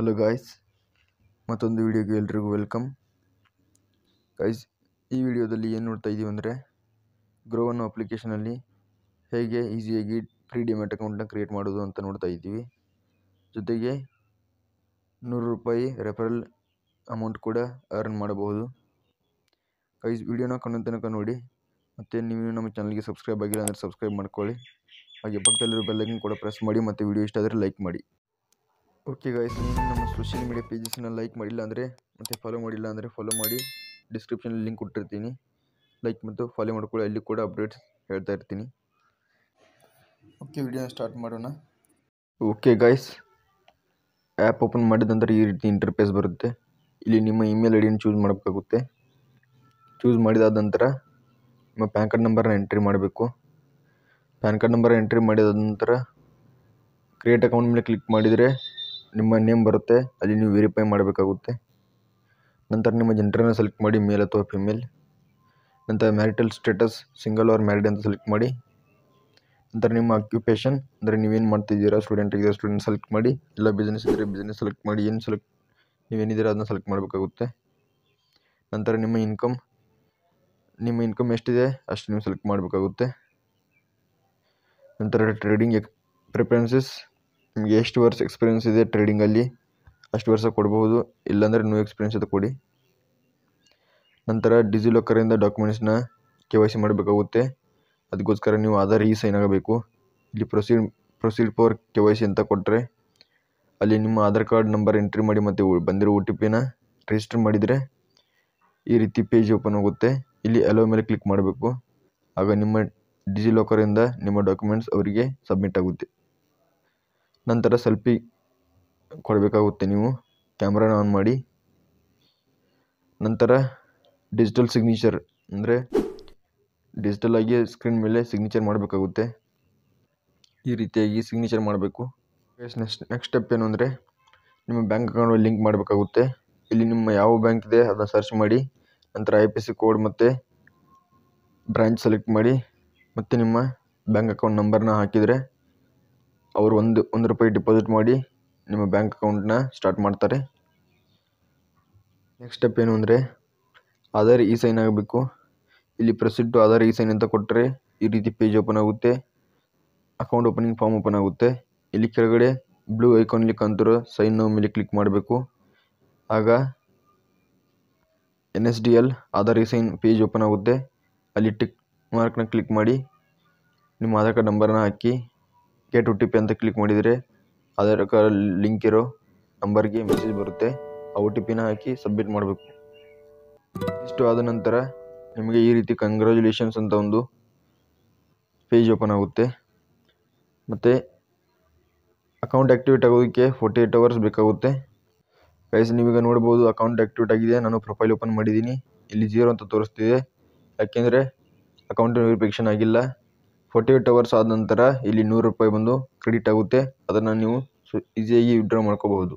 hello guys ಮತ್ತೊಂದು ವಿಡಿಯೋಗೆ ಎಲ್ರಿಗೂ ವೆಲ್ಕಮ್ ಗಾಯ್ಸ್ ಈ ವಿಡಿಯೋದಲ್ಲಿ ಏನು ನೋಡ್ತಾ ಇದ್ದೀವಿ ಅಂದರೆ ಅನ್ನೋ ಅಪ್ಲಿಕೇಶನಲ್ಲಿ ಹೇಗೆ ಈಸಿಯಾಗಿ ಫ್ರೀ ಡಿಮ್ಯಾಟ್ ಅಕೌಂಟ್ನ ಕ್ರಿಯೇಟ್ ಮಾಡೋದು ಅಂತ ನೋಡ್ತಾ ಇದ್ದೀವಿ ಜೊತೆಗೆ ನೂರು ರೂಪಾಯಿ ರೆಫರಲ್ ಅಮೌಂಟ್ ಕೂಡ ಅರ್ನ್ ಮಾಡಬಹುದು ಗೈಸ್ ವಿಡಿಯೋನ ಕಣ್ಣು ತನಕ ನೋಡಿ ಮತ್ತು ನೀವು ನಮ್ಮ ಚಾನಲ್ಗೆ ಸಬ್ಸ್ಕ್ರೈಬ್ ಆಗಿಲ್ಲ ಅಂದರೆ ಸಬ್ಸ್ಕ್ರೈಬ್ ಮಾಡ್ಕೊಳ್ಳಿ ಹಾಗೆ ಪಕ್ಕದಲ್ಲಿರೋ ಬೆಲ್ಲೈಕನ್ ಕೂಡ ಪ್ರೆಸ್ ಮಾಡಿ ಮತ್ತು ವಿಡಿಯೋ ಇಷ್ಟ ಆದರೆ ಲೈಕ್ ಮಾಡಿ ಓಕೆ ಗಾಯ್ಸ್ ನೀವು ನಮ್ಮ ಸೋಷಿಯಲ್ ಮೀಡಿಯಾ ಪೇಜಸ್ನ ಲೈಕ್ ಮಾಡಿಲ್ಲ ಅಂದರೆ ಮತ್ತು ಫಾಲೋ ಮಾಡಿಲ್ಲ ಅಂದರೆ ಫಾಲೋ ಮಾಡಿ ಡಿಸ್ಕ್ರಿಪ್ಷನಲ್ಲಿ ಲಿಂಕ್ ಕೊಟ್ಟಿರ್ತೀನಿ ಲೈಕ್ ಮತ್ತು ಫಾಲೋ ಮಾಡ್ಕೊಳ್ಳಿ ಅಲ್ಲಿ ಕೂಡ ಅಪ್ಡೇಟ್ಸ್ ಹೇಳ್ತಾ ಇರ್ತೀನಿ ಓಕೆ ವಿಡಿಯೋನ ಸ್ಟಾರ್ಟ್ ಮಾಡೋಣ ಓಕೆ ಗಾಯ್ಸ್ ಆ್ಯಪ್ ಓಪನ್ ಮಾಡಿದ ನಂತರ ಈ ರೀತಿ ಇಂಟರ್ಫೇಸ್ ಬರುತ್ತೆ ಇಲ್ಲಿ ನಿಮ್ಮ ಇಮೇಲ್ ಐ ಚೂಸ್ ಮಾಡಬೇಕಾಗುತ್ತೆ ಚೂಸ್ ಮಾಡಿದಾದ ನಂತರ ನಿಮ್ಮ ಪ್ಯಾನ್ ಕಾರ್ಡ್ ನಂಬರ್ನ ಎಂಟ್ರಿ ಮಾಡಬೇಕು ಪ್ಯಾನ್ ಕಾರ್ಡ್ ನಂಬರ್ ಎಂಟ್ರಿ ಮಾಡಿದ ನಂತರ ಕ್ರಿಯೇಟ್ ಅಕೌಂಟ್ ಮೇಲೆ ಕ್ಲಿಕ್ ಮಾಡಿದರೆ ನಿಮ್ಮ ನೇಮ್ ಬರುತ್ತೆ ಅಲ್ಲಿ ನೀವು ವೆರಿಫೈ ಮಾಡಬೇಕಾಗುತ್ತೆ ನಂತರ ನಿಮ್ಮ ಜೆಂಡರನ್ನು ಸೆಲೆಕ್ಟ್ ಮಾಡಿ ಮೇಲ್ ಅಥವಾ ಫಿಮೇಲ್ ನಂತರ marital status single or married ಅಂತ ಸೆಲೆಕ್ಟ್ ಮಾಡಿ ನಂತರ ನಿಮ್ಮ ಆಕ್ಯುಪೇಷನ್ ಅಂದರೆ ನೀವೇನು ಮಾಡ್ತಿದ್ದೀರಾ ಸ್ಟೂಡೆಂಟ್ ಇದ್ದರೆ ಸ್ಟೂಡೆಂಟ್ ಸೆಲೆಕ್ಟ್ ಮಾಡಿ ಇಲ್ಲ ಬಿಸ್ನೆಸ್ ಇದ್ದರೆ ಬಿಸ್ನೆಸ್ ಸೆಲೆಕ್ಟ್ ಮಾಡಿ ಏನು ಸೆಲೆಕ್ಟ್ ನೀವೇನಿದ್ದೀರಾ ಅದನ್ನ ಸೆಲೆಕ್ಟ್ ಮಾಡಬೇಕಾಗುತ್ತೆ ನಂತರ ನಿಮ್ಮ ಇನ್ಕಮ್ ನಿಮ್ಮ ಇನ್ಕಮ್ ಎಷ್ಟಿದೆ ಅಷ್ಟು ನೀವು ಸೆಲೆಕ್ಟ್ ಮಾಡಬೇಕಾಗುತ್ತೆ ನಂತರ ಟ್ರೇಡಿಂಗ್ ಎಕ್ ಪ್ರಿಫರೆನ್ಸಸ್ ನಿಮಗೆ ಎಷ್ಟು ವರ್ಷ ಎಕ್ಸ್ಪೀರಿಯನ್ಸ್ ಇದೆ ಟ್ರೇಡಿಂಗಲ್ಲಿ ಅಷ್ಟು ವರ್ಷ ಕೊಡಬಹುದು ಇಲ್ಲಾಂದರೆ ನ್ಯೂ ಎಕ್ಸ್ಪೀರಿಯನ್ಸ್ ಅಂತ ಕೊಡಿ ನಂತರ ಡಿಜಿಲಾಕರಿಂದ ಡಾಕ್ಯುಮೆಂಟ್ಸ್ನ ಕೆ ವೈ ಸಿ ಮಾಡಬೇಕಾಗುತ್ತೆ ಅದಕ್ಕೋಸ್ಕರ ನೀವು ಆಧಾರ್ ಈ ಸೈನ್ ಆಗಬೇಕು ಇಲ್ಲಿ proceed proceed for K Y C ಅಂತ ಕೊಟ್ಟರೆ ಅಲ್ಲಿ ನಿಮ್ಮ ಆಧಾರ್ ಕಾರ್ಡ್ ನಂಬರ್ ಎಂಟ್ರಿ ಮಾಡಿ ಮತ್ತು ಬಂದಿರೋ ಒ ಟಿ ಪಿನ ರಿಜಿಸ್ಟರ್ ಮಾಡಿದರೆ ಈ ರೀತಿ ಪೇಜ್ ಓಪನ್ ಆಗುತ್ತೆ ಇಲ್ಲಿ ಅಲೋ ಮೇಲೆ ಕ್ಲಿಕ್ ಮಾಡಬೇಕು ಆಗ ನಿಮ್ಮ ಡಿಜಿಲಾಕರಿಂದ ನಿಮ್ಮ ಡಾಕ್ಯುಮೆಂಟ್ಸ್ ಅವರಿಗೆ ಸಬ್ಮಿಟ್ ಆಗುತ್ತೆ ನಂತರ ಸೆಲ್ಫಿ ಕೊಡಬೇಕಾಗುತ್ತೆ ನೀವು ಕ್ಯಾಮ್ರಾನ ಆನ್ ಮಾಡಿ ನಂತರ ಡಿಜಿಟಲ್ ಸಿಗ್ನೇಚರ್ ಅಂದರೆ ಡಿಜಿಟಲ್ ಆಗಿ ಸ್ಕ್ರೀನ್ ಮೇಲೆ ಸಿಗ್ನೇಚರ್ ಮಾಡಬೇಕಾಗುತ್ತೆ ಈ ರೀತಿಯಾಗಿ ಸಿಗ್ನೇಚರ್ ಮಾಡಬೇಕು ನೆಕ್ಸ್ಟ್ ನೆಕ್ಸ್ಟ್ ಸ್ಟೆಪ್ ಏನು ಅಂದರೆ ನಿಮ್ಮ ಬ್ಯಾಂಕ್ ಅಕೌಂಟ್ ಲಿಂಕ್ ಮಾಡಬೇಕಾಗುತ್ತೆ ಇಲ್ಲಿ ನಿಮ್ಮ ಯಾವ ಬ್ಯಾಂಕ್ ಇದೆ ಅದನ್ನು ಸರ್ಚ್ ಮಾಡಿ ನಂತರ ಐ ಪಿ ಸಿ ಕೋಡ್ ಮತ್ತು ಬ್ರ್ಯಾಂಚ್ ಸೆಲೆಕ್ಟ್ ಮಾಡಿ ಮತ್ತು ನಿಮ್ಮ ಬ್ಯಾಂಕ್ ಅಕೌಂಟ್ ನಂಬರ್ನ ಹಾಕಿದರೆ ಅವರು ಒಂದು ಒಂದು ರೂಪಾಯಿ ಡಿಪಾಸಿಟ್ ಮಾಡಿ ನಿಮ್ಮ ಬ್ಯಾಂಕ್ ಅಕೌಂಟನ್ನ ಸ್ಟಾರ್ಟ್ ಮಾಡ್ತಾರೆ ನೆಕ್ಸ್ಟ್ ಸ್ಟೆಪ್ ಏನು ಅಂದರೆ ಆಧಾರ್ ಈ ಸೈನ್ ಆಗಬೇಕು ಇಲ್ಲಿ ಪ್ರೆಸಿಟ್ಟು ಆಧಾರ್ ಈ ಸೈನ್ ಅಂತ ಕೊಟ್ಟರೆ ಈ ರೀತಿ ಪೇಜ್ ಓಪನ್ ಆಗುತ್ತೆ ಅಕೌಂಟ್ ಓಪನಿಂಗ್ ಫಾರ್ಮ್ ಓಪನ್ ಆಗುತ್ತೆ ಇಲ್ಲಿ ಕೆಳಗಡೆ ಬ್ಲೂ ಐಕಾನಲ್ಲಿ ಕಂತರೋ ಸೈನ್ ಮೇಲೆ ಕ್ಲಿಕ್ ಮಾಡಬೇಕು ಆಗ N S D L Aadhaar e sign page open ಆಗುತ್ತೆ ಅಲ್ಲಿ ಟಿಕ್ ಮಾರ್ಕ್ನ ಕ್ಲಿಕ್ ಮಾಡಿ ನಿಮ್ಮ ಆಧಾರ್ ಕಾರ್ಡ್ ನಂಬರನ್ನ ಹಾಕಿ ಗೆಟ್ ಒ ಟಿ ಪಿ ಅಂತ ಕ್ಲಿಕ್ ಮಾಡಿದರೆ ಅದರ ಕ ಲಿಂಕ್ ಇರೋ ನಂಬರ್ಗೆ ಮೆಸೇಜ್ ಬರುತ್ತೆ ಆ ಒ ಟಿ ಪಿನ ಹಾಕಿ ಸಬ್ಮಿಟ್ ಮಾಡಬೇಕು ಇಷ್ಟು ಆದ ನಂತರ ನಿಮಗೆ ಈ ರೀತಿ ಕಂಗ್ರ್ಯಾಚುಲೇಷನ್ಸ್ ಅಂತ ಒಂದು ಪೇಜ್ ಓಪನ್ ಆಗುತ್ತೆ ಮತ್ತು ಅಕೌಂಟ್ ಆ್ಯಕ್ಟಿವೇಟ್ ಆಗೋದಕ್ಕೆ ಫೋರ್ಟಿ ಏಟ್ ಅವರ್ಸ್ ಬೇಕಾಗುತ್ತೆ ವಯಸ್ಸು ನೀವೀಗ ನೋಡ್ಬೋದು ಅಕೌಂಟ್ ಆ್ಯಕ್ಟಿವೇಟ್ ಆಗಿದೆ ನಾನು ಪ್ರೊಫೈಲ್ ಓಪನ್ ಮಾಡಿದ್ದೀನಿ ಇಲ್ಲಿ ಜೀರೋ ಅಂತ ತೋರಿಸ್ತಿದೆ ಯಾಕೆಂದರೆ ಅಕೌಂಟ್ ವೆರಿಫಿಕೇಷನ್ ಆಗಿಲ್ಲ ಫೋರ್ಟಿ ಏಟ್ ಅವರ್ಸ್ ಆದ ನಂತರ ಇಲ್ಲಿ ನೂರು ರೂಪಾಯಿ ಬಂದು ಕ್ರೆಡಿಟ್ ಆಗುತ್ತೆ ಅದನ್ನು ನೀವು ಸು ಈಸಿಯಾಗಿ ವಿತ್ಡ್ರಾ ಮಾಡ್ಕೋಬಹುದು